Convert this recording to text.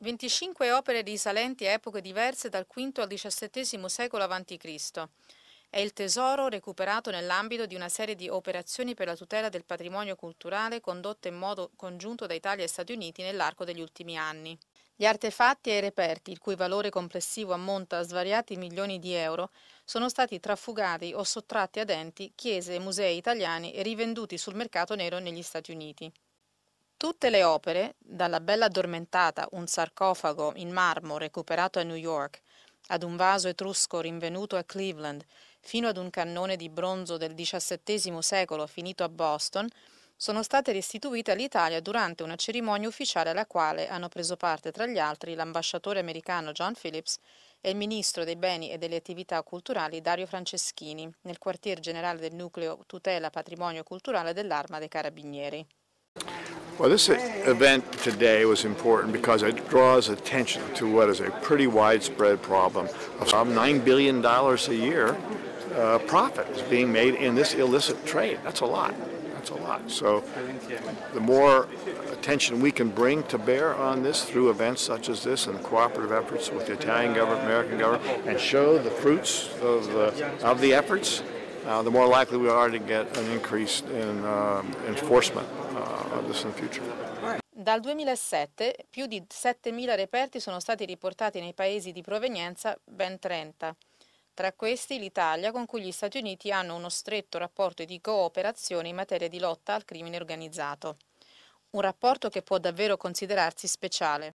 25 opere risalenti a epoche diverse dal V al XVII secolo a.C. È il tesoro recuperato nell'ambito di una serie di operazioni per la tutela del patrimonio culturale condotte in modo congiunto da Italia e Stati Uniti nell'arco degli ultimi anni. Gli artefatti e i reperti, il cui valore complessivo ammonta a svariati milioni di euro, sono stati trafugati o sottratti ad enti, chiese e musei italiani e rivenduti sul mercato nero negli Stati Uniti. Tutte le opere, dalla Bella addormentata, un sarcofago in marmo recuperato a New York, ad un vaso etrusco rinvenuto a Cleveland, fino ad un cannone di bronzo del XVII secolo finito a Boston, sono state restituite all'Italia durante una cerimonia ufficiale alla quale hanno preso parte tra gli altri l'ambasciatore americano John Phillips e il ministro dei beni e delle attività culturali Dario Franceschini nel quartier generale del nucleo tutela patrimonio culturale dell'Arma dei Carabinieri. Well, this event today was important because it draws attention to what is a pretty widespread problem some $9 billion a year uh, profit is being made in this illicit trade. That's a lot. That's a lot. So the more attention we can bring to bear on this through events such as this and cooperative efforts with the Italian government, American government, and show the fruits of the, of the efforts, uh, the more likely we are to get an increase in um, enforcement. Dal 2007 più di 7.000 reperti sono stati riportati nei paesi di provenienza, ben 30. Tra questi l'Italia, con cui gli Stati Uniti hanno uno stretto rapporto di cooperazione in materia di lotta al crimine organizzato. Un rapporto che può davvero considerarsi speciale.